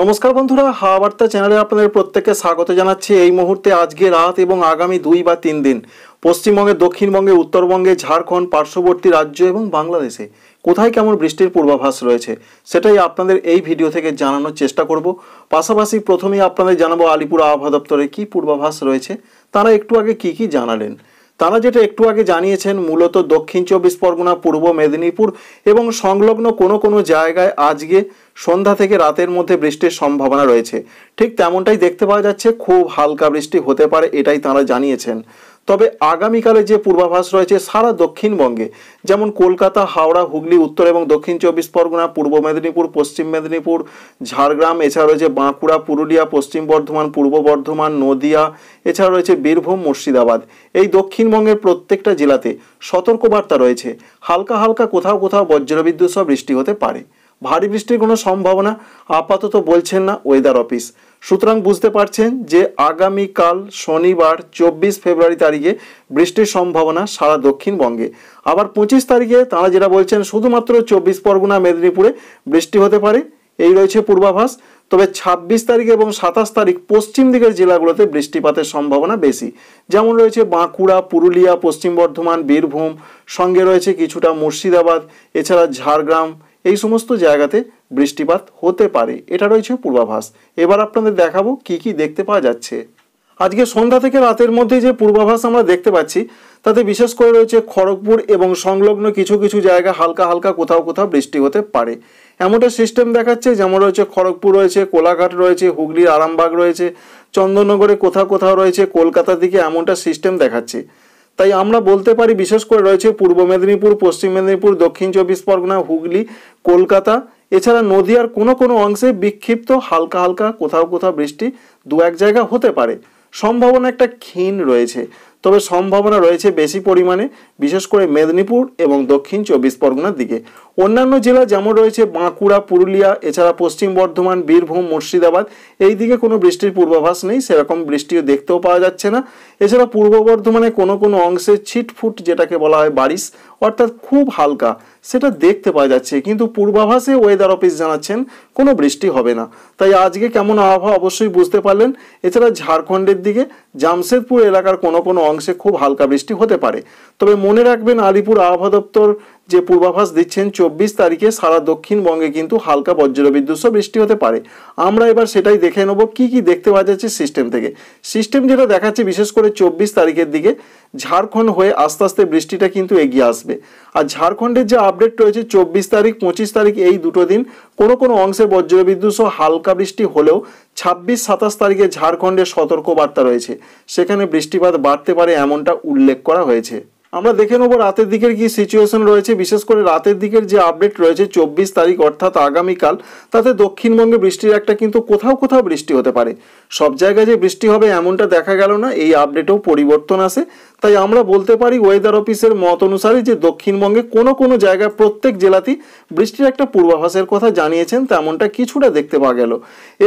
নমস্কার বন্ধুরা হাওয়া বার্তা চ্যানেলে আপনাদের প্রত্যেককে স্বাগত জানাচ্ছি এই মুহূর্তে আজকে রাত এবং আগামী দুই বা তিন দিন পশ্চিমবঙ্গে দক্ষিণবঙ্গে উত্তরবঙ্গে ঝাড়খণ্ড পার্শ্ববর্তী রাজ্য এবং বাংলাদেশে কোথায় কেমন বৃষ্টির পূর্বাভাস রয়েছে সেটাই আপনাদের এই ভিডিও থেকে জানানোর চেষ্টা করব পাশাপাশি প্রথমেই আপনাদের জানাবো আলিপুর আবহাওয়া দপ্তরে কী পূর্বাভাস রয়েছে তারা একটু আগে কি কি জানালেন তারা যেটা একটু আগে জানিয়েছেন মূলত দক্ষিণ চব্বিশ পরগনা পূর্ব মেদিনীপুর এবং সংলগ্ন কোনো কোনো জায়গায় আজকে সন্ধ্যা থেকে রাতের মধ্যে বৃষ্টির সম্ভাবনা রয়েছে ঠিক তেমনটাই দেখতে পাওয়া যাচ্ছে খুব হালকা বৃষ্টি হতে পারে এটাই তাঁরা জানিয়েছেন তবে আগামীকালে যে পূর্বাভাস রয়েছে সারা দক্ষিণবঙ্গে যেমন কলকাতা হাওড়া হুগলি উত্তর এবং দক্ষিণ চব্বিশ পরগনা পূর্ব মেদিনীপুর পশ্চিম মেদিনীপুর ঝাড়গ্রাম এছাড়া রয়েছে বাঁকুড়া পুরুলিয়া পশ্চিম বর্ধমান পূর্ব বর্ধমান নদিয়া এছাড়া রয়েছে বীরভূম মুর্শিদাবাদ এই দক্ষিণবঙ্গের প্রত্যেকটা জেলাতে সতর্কবার্তা রয়েছে হালকা হালকা কোথাও কোথাও বজ্রবিদ্যুৎ সহ বৃষ্টি হতে পারে ভারী বৃষ্টির কোনো সম্ভাবনা আপাতত বলছেন না ওয়েদার অফিস সুতরাং বুঝতে পারছেন যে আগামীকাল শনিবার চব্বিশ ফেব্রুয়ারি তারিখে বৃষ্টির সম্ভাবনা সারা দক্ষিণবঙ্গে আবার পঁচিশ তারিখে তারা যেটা বলছেন শুধুমাত্র চব্বিশ পরগনা মেদিনীপুরে বৃষ্টি হতে পারে এই রয়েছে পূর্বাভাস তবে ছাব্বিশ তারিখ এবং সাতাশ তারিখ পশ্চিম দিকের জেলাগুলোতে বৃষ্টিপাতের সম্ভাবনা বেশি যেমন রয়েছে বাঁকুড়া পুরুলিয়া পশ্চিম বর্ধমান বীরভূম সঙ্গে রয়েছে কিছুটা মুর্শিদাবাদ এছাড়া ঝাড়গ্রাম এই সমস্ত জায়গাতে বৃষ্টিপাত হতে পারে এটা রয়েছে পূর্বাভাস এবার আপনাদের দেখাবো কি কি দেখতে পাওয়া যাচ্ছে আজকে সন্ধ্যা থেকে রাতের মধ্যে যে পূর্বাভাস আমরা দেখতে পাচ্ছি তাতে বিশেষ করে রয়েছে খড়গপুর এবং সংলগ্ন কিছু কিছু জায়গা হালকা হালকা কোথাও কোথাও বৃষ্টি হতে পারে এমনটা সিস্টেম দেখাচ্ছে যেমন রয়েছে খড়গপুর রয়েছে কোলাঘাট রয়েছে হুগলির আরামবাগ রয়েছে চন্দননগরে কোথাও কোথাও রয়েছে কলকাতার দিকে এমনটা সিস্টেম দেখাচ্ছে তাই আমরা বলতে পারি বিশেষ করে রয়েছে পূর্ব মেদিনীপুর পশ্চিম মেদিনীপুর দক্ষিণ চব্বিশ পরগনা হুগলি কলকাতা এছাড়া নদীয়ার কোনো কোনো অংশে বিক্ষিপ্ত হালকা হালকা কোথাও কোথাও বৃষ্টি দু এক জায়গা হতে পারে সম্ভাবনা একটা ক্ষীণ রয়েছে তবে সম্ভাবনা রয়েছে বেশি পরিমাণে বিশেষ করে মেদিনীপুর এবং দক্ষিণ চব্বিশ পরগনার দিকে অন্যান্য জেলা যেমন রয়েছে বাঁকুড়া পুরুলিয়া এছাড়া পশ্চিম বর্ধমান বীরভূম মুর্শিদাবাদ এই দিকে কোনো বৃষ্টির পূর্বাভাস নেই সেরকম বৃষ্টিও দেখতেও পাওয়া যাচ্ছে না এছাড়া পূর্ব বর্ধমানে কোনো কোনো অংশে ছিটফুট যেটাকে বলা হয় বারিশ অর্থাৎ খুব হালকা সেটা দেখতে পাওয়া যাচ্ছে কিন্তু পূর্বাভাসে ওয়েদার অফিস জানাচ্ছেন কোনো বৃষ্টি হবে না তাই আজকে কেমন আবহাওয়া অবশ্যই বুঝতে পারলেন এছাড়া ঝাড়খণ্ডের দিকে জামশেদপুর এলাকার কোনো কোনো অংশে খুব হালকা বৃষ্টি হতে পারে তবে মনে রাখবেন আলিপুর আবহাওয়া দপ্তর যে পূর্বাভাস দিচ্ছেন চব্বিশ তারিখে সারা দক্ষিণবঙ্গে কিন্তু হালকা বজ্রবিদ্যুৎ বৃষ্টি হতে পারে আমরা এবার সেটাই দেখে নেব কি কি দেখতে পাওয়া যাচ্ছে সিস্টেম থেকে সিস্টেম যেটা দেখাচ্ছে বিশেষ করে চব্বিশ তারিখের দিকে ঝাড়খণ্ড হয়ে আস্তে আস্তে বৃষ্টিটা কিন্তু এগিয়ে আসবে আর ঝাড়খণ্ডের যে আপডেট রয়েছে চব্বিশ তারিখ পঁচিশ তারিখ এই দুটো দিন কোনো কোনো অংশে বজ্রবিদ্যুৎ সহ হালকা বৃষ্টি হলেও ছাব্বিশ সাতাশ তারিখে ঝাড়খণ্ডের সতর্কবার্তা রয়েছে সেখানে বৃষ্টিপাত বাড়তে পারে এমনটা উল্লেখ করা হয়েছে আমরা দেখে নেবো রাতের দিকের কি সিচুয়েশন রয়েছে বিশেষ করে রাতের দিকের যে আপডেট রয়েছে চব্বিশ তারিখ অর্থাৎ আগামীকাল তাতে দক্ষিণবঙ্গে বৃষ্টির একটা কিন্তু কোথাও কোথাও বৃষ্টি হতে পারে সব জায়গায় যে বৃষ্টি হবে এমনটা দেখা গেল না এই আপডেটেও পরিবর্তন আসে তাই আমরা বলতে পারি ওয়েদার অফিসের মত অনুসারে যে দক্ষিণবঙ্গে কোনো কোনো জায়গায় প্রত্যেক জেলাতেই বৃষ্টির একটা পূর্বাভাসের কথা জানিয়েছেন তেমনটা কিছুটা দেখতে পাওয়া গেল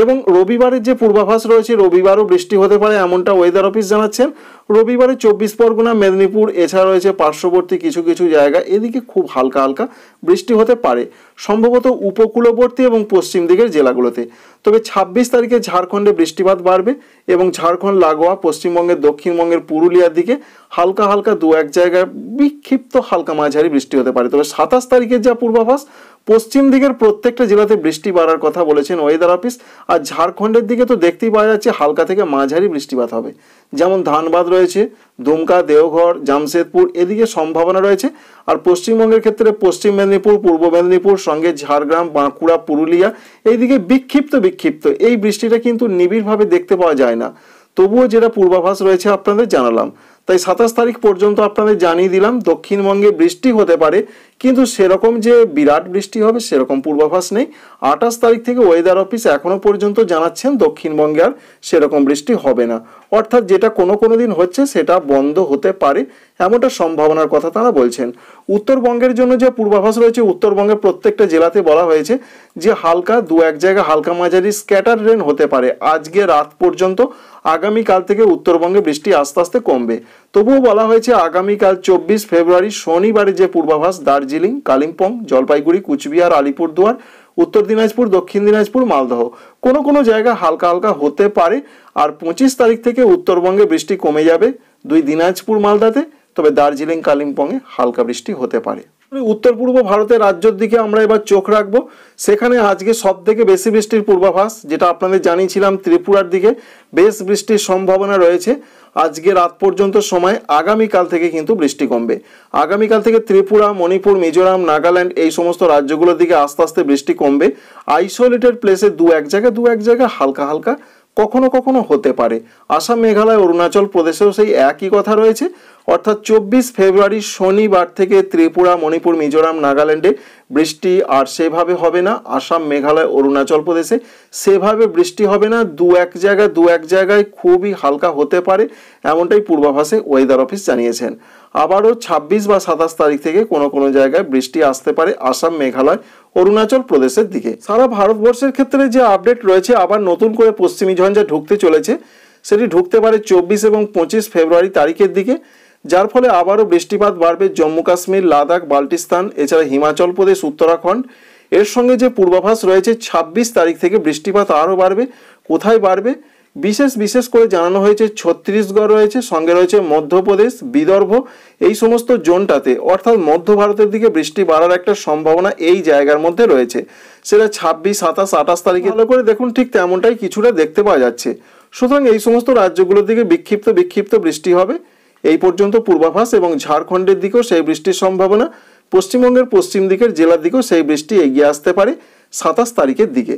এবং রবিবারের যে পূর্বাভাস রয়েছে রবিবারও বৃষ্টি হতে পারে এমনটা ওয়েদার অফিস জানাচ্ছেন রবিবারে চব্বিশ পরগনা মেদিনীপুর এছাড়া রয়েছে পার্শ্ববর্তী কিছু কিছু জায়গা এদিকে খুব হালকা হালকা বৃষ্টি হতে পারে সম্ভবত উপকূলবর্তী এবং পশ্চিম দিকের জেলাগুলোতে তবে ছাব্বিশ তারিখে ঝাড়খণ্ডে বৃষ্টিপাত বাড়বে এবং ঝাড়খণ্ড লাগোয়া পশ্চিমবঙ্গের দক্ষিণবঙ্গের পুরুলিয়ার দিকে হালকা হালকা দু এক জায়গায় বিক্ষিপ্ত হালকা মাঝারি বৃষ্টি হতে পারে তবে সাতাশ তারিখের যা পূর্বাভাস পশ্চিম দিকের প্রত্যেকটা জেলাতে বৃষ্টি বাড়ার কথা বলেছেন ওয়েদার অফিস আর ঝাড়খণ্ডের দিকে তো দেখতেই পাওয়া যাচ্ছে হালকা থেকে মাঝারি বৃষ্টিপাত হবে যেমন ধানবাদ রয়েছে দুমকা দেওঘর জামশেদপুর এদিকে সম্ভাবনা রয়েছে আর পশ্চিমবঙ্গের ক্ষেত্রে পশ্চিম মেদিনীপুর পূর্ব মেদিনীপুর সঙ্গে ঝাড়গ্রাম বাঁকুড়া পুরুলিয়া এইদিকে বিক্ষিপ্ত বিক্ষিপ্ত এই বৃষ্টিটা কিন্তু নিবিড়ভাবে দেখতে পাওয়া যায় না তবুও যেটা পূর্বাভাস রয়েছে আপনাদের জানালাম তাই সাতাশ তারিখ পর্যন্ত আপনাদের জানিয়ে দিলাম দক্ষিণবঙ্গে বৃষ্টি হতে পারে কিন্তু সেরকম যে বিরাট বৃষ্টি হবে সেরকম পূর্বাভাস নেই আঠাশ তারিখ থেকে ওয়েদার অফিস এখনও পর্যন্ত জানাচ্ছেন দক্ষিণবঙ্গে আর সেরকম বৃষ্টি হবে না অর্থাৎ যেটা কোনো কোনো দিন হচ্ছে সেটা বন্ধ হতে পারে এমনটা সম্ভাবনার কথা তারা বলছেন উত্তরবঙ্গের জন্য যে পূর্বাভাস রয়েছে উত্তরবঙ্গের প্রত্যেকটা জেলাতে বলা হয়েছে যে হালকা দু এক জায়গায় হালকা মাঝারি স্ক্যাটার রেন হতে পারে আজকে রাত পর্যন্ত আগামীকাল থেকে উত্তরবঙ্গে বৃষ্টি আস্তে আস্তে কমবে তবুও বলা হয়েছে আগামীকাল চব্বিশ ফেব্রুয়ারি শনিবারে যে পূর্বাভাস দার্জিলিং কালিম্পং জলপাইগুড়ি কুচবিহার আলিপুরদুয়ার উত্তর দিনাজপুর দক্ষিণ দিনাজপুর মালদহ কোনো কোনো জায়গা হালকা হালকা হতে পারে আর পঁচিশ তারিখ থেকে উত্তরবঙ্গে বৃষ্টি কমে যাবে দুই দিনাজপুর মালদাতে তবে দার্জিলিং কালিম্পংয়ে হালকা বৃষ্টি হতে পারে উত্তর পূর্ব ভারতের রাজ্যর দিকে আমরা এবার চোখ রাখবো সেখানে আজকে সব থেকে বেশি বৃষ্টির পূর্বাভাস যেটা আপনাদের জানিয়েছিলাম ত্রিপুরার দিকে বেশ বৃষ্টির সম্ভাবনা রয়েছে আজকে রাত পর্যন্ত সময় আগামীকাল থেকে কিন্তু বৃষ্টি কমবে আগামীকাল থেকে ত্রিপুরা মণিপুর মিজোরাম নাগাল্যান্ড এই সমস্ত রাজ্যগুলোর দিকে আস্তে আস্তে বৃষ্টি কমবে আইসোলেটেড প্লেসে দু এক জায়গায় দু এক জায়গায় হালকা হালকা কখনো কখনো হতে পারে আসাম মেঘালয় অরুণাচল প্রদেশেও সেই একই কথা রয়েছে অর্থাৎ চব্বিশ ফেব্রুয়ারি শনিবার থেকে ত্রিপুরা মণিপুর মিজোরাম নাগাল্যান্ডে বৃষ্টি আর সেভাবে হবে না আসাম মেঘালয় অরুণাচল প্রদেশে সেভাবে বৃষ্টি হবে না দু এক জায়গায় দু এক জায়গায় খুবই হালকা হতে পারে এমনটাই পূর্বাভাসে ওয়েদার অফিস জানিয়েছেন আবারও ২৬ বা সাতাশ তারিখ থেকে কোনো কোনো জায়গায় বৃষ্টি আসতে পারে আসাম মেঘালয় অরুণাচল প্রদেশের দিকে সারা ভারতবর্ষের ক্ষেত্রে যে আপডেট রয়েছে আবার নতুন করে পশ্চিমী ঝঞ্ঝা ঢুকতে চলেছে সেটি ঢুকতে পারে চব্বিশ এবং পঁচিশ ফেব্রুয়ারি তারিখের দিকে যার ফলে আবারও বৃষ্টিপাত বাড়বে জম্মু কাশ্মীর লাদাখ বাল্টিস্তান এছাড়া হিমাচল প্রদেশ উত্তরাখণ্ড এর সঙ্গে যে পূর্বাভাস রয়েছে ২৬ তারিখ থেকে বৃষ্টিপাত আরও বাড়বে কোথায় বাড়বে বিশেষ বিশেষ করে জানানো হয়েছে ছত্তিশগড় রয়েছে সঙ্গে রয়েছে মধ্যপ্রদেশ বিদর্ভ এই সমস্ত জোনটাতে অর্থাৎ মধ্য ভারতের দিকে বৃষ্টি বাড়ার একটা সম্ভাবনা এই জায়গার মধ্যে রয়েছে সেটা ছাব্বিশ সাতাশ আঠাশ তারিখে ভালো করে দেখুন ঠিক তেমনটাই কিছুটা দেখতে পাওয়া যাচ্ছে সুতরাং এই সমস্ত রাজ্যগুলোর দিকে বিক্ষিপ্ত বিক্ষিপ্ত বৃষ্টি হবে এই পর্যন্ত পূর্বাভাস এবং ঝাড়খণ্ডের দিকেও সেই বৃষ্টির সম্ভাবনা পশ্চিমবঙ্গের পশ্চিম দিকের জেলার দিকেও সেই বৃষ্টি এগিয়ে আসতে পারে সাতাশ তারিখের দিকে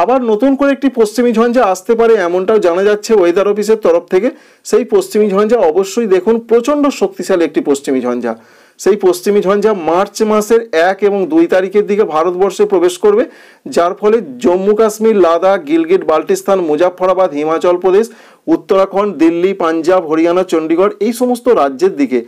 আবার নতুন করে একটি পশ্চিমী ঝঞ্ঝা আসতে পারে এমনটাও জানা যাচ্ছে ওয়েদার অফিসের তরফ থেকে সেই পশ্চিমী ঝঞ্ঝা অবশ্যই দেখুন প্রচণ্ড শক্তিশালী একটি পশ্চিমী ঝঞ্ঝা সেই পশ্চিমী ঝঞ্ঝা মার্চ মাসের এক এবং দুই তারিখের দিকে ভারতবর্ষে প্রবেশ করবে যার ফলে জম্মু কাশ্মীর লাদাখ গিলগিট বাল্টিস্তান মুজাফরাবাদ হিমাচল প্রদেশ উত্তরাখণ্ড দিল্লি পাঞ্জাব হরিয়ানা চণ্ডীগড় এই সমস্ত রাজ্যের দিকে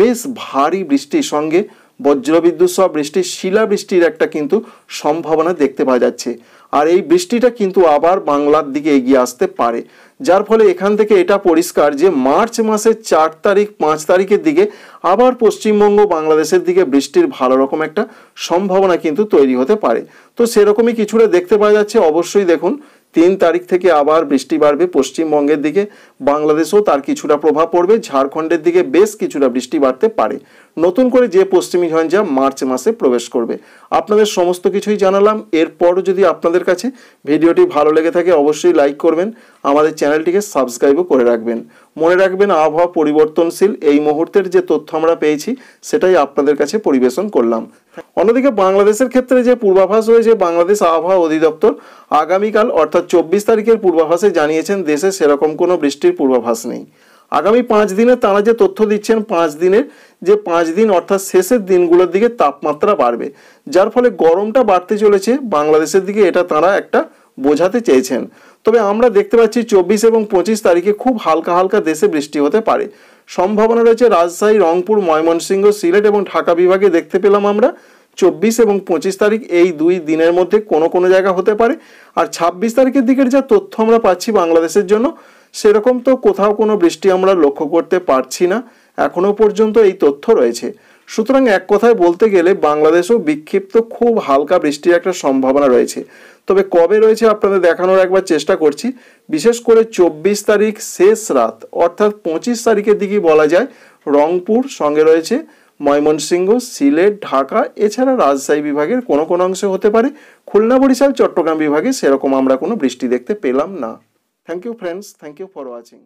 বেশ ভারী বৃষ্টির সঙ্গে বজ্রবিদ্যুৎ সহ বৃষ্টি শিলাবৃষ্টির একটা কিন্তু সম্ভাবনা দেখতে পাওয়া যাচ্ছে আর এই বৃষ্টিটা কিন্তু আবার বাংলার দিকে এগিয়ে আসতে পারে যার ফলে এখান থেকে এটা পরিষ্কার যে মার্চ মাসের চার তারিখ পাঁচ তারিখের দিকে আবার পশ্চিমবঙ্গ বাংলাদেশের দিকে বৃষ্টির ভালো রকম একটা সম্ভাবনা কিন্তু তৈরি হতে পারে তো সেরকমই কিছুটা দেখতে পাওয়া যাচ্ছে অবশ্যই দেখুন তিন তারিখ থেকে আবার বৃষ্টি বাড়বে পশ্চিমবঙ্গের দিকে বাংলাদেশেও তার কিছুটা প্রভাব পড়বে ঝাড়খণ্ডের দিকে বেশ কিছুটা বৃষ্টি বাড়তে পারে নতুন করে যে পশ্চিমী ঝঞ্ঝা মার্চ মাসে প্রবেশ করবে আপনাদের সমস্ত কিছুই জানালাম এরপরও যদি আপনাদের কাছে ভিডিওটি ভালো লেগে থাকে অবশ্যই লাইক করবেন আমাদের চ্যানেলটিকে সাবস্ক্রাইবও করে রাখবেন মনে রাখবেন আবহাওয়া পরিবর্তনশীল এই মুহূর্তের যে তথ্য আমরা পেয়েছি সেটাই আপনাদের কাছে পরিবেশন করলাম অন্যদিকে বাংলাদেশের ক্ষেত্রে যে পূর্বাভাস রয়েছে বাংলাদেশ আবহাওয়া অধিদপ্তর আগামীকাল অর্থাৎ চব্বিশ তারিখের পূর্বাভাসে জানিয়েছেন দেশে সেরকম কোনো বৃষ্টির পূর্বাভাস নেই আগামী পাঁচ দিনে তারা যে তথ্য দিচ্ছেন পাঁচ দিনের যে পাঁচ দিন অর্থাৎ শেষের দিনগুলোর দিকে তাপমাত্রা বাড়বে যার ফলে গরমটা বাড়তে চলেছে বাংলাদেশের দিকে এটা তারা একটা বোঝাতে চেয়েছেন তবে আমরা দেখতে পাচ্ছি চব্বিশ এবং পঁচিশ তারিখে খুব হালকা হালকা দেশে বৃষ্টি হতে পারে সম্ভাবনা রয়েছে রাজশাহী রংপুর ময়মনসিংহ সিলেট এবং ঢাকা বিভাগে দেখতে পেলাম আমরা চব্বিশ এবং পঁচিশ তারিখ এই দুই দিনের মধ্যে কোনো কোনো জায়গা হতে পারে আর ছাব্বিশ তারিখের দিকের যা তথ্য আমরা পাচ্ছি বাংলাদেশের জন্য সেরকম তো কোথাও কোনো বৃষ্টি আমরা লক্ষ্য করতে পারছি না এখনও পর্যন্ত এই তথ্য রয়েছে সুতরাং এক কথায় বলতে গেলে বাংলাদেশেও বিক্ষিপ্ত খুব হালকা বৃষ্টির একটা সম্ভাবনা রয়েছে তবে কবে রয়েছে আপনাদের দেখানোর একবার চেষ্টা করছি বিশেষ করে চব্বিশ তারিখ শেষ রাত অর্থাৎ পঁচিশ তারিখের দিকেই বলা যায় রংপুর সঙ্গে রয়েছে ময়মনসিংহ সিলেট ঢাকা এছাড়া রাজশাহী বিভাগের কোনো কোনো অংশে হতে পারে খুলনা বরিশাল চট্টগ্রাম বিভাগে সেরকম আমরা কোনো বৃষ্টি দেখতে পেলাম না thank you friends thank you for watching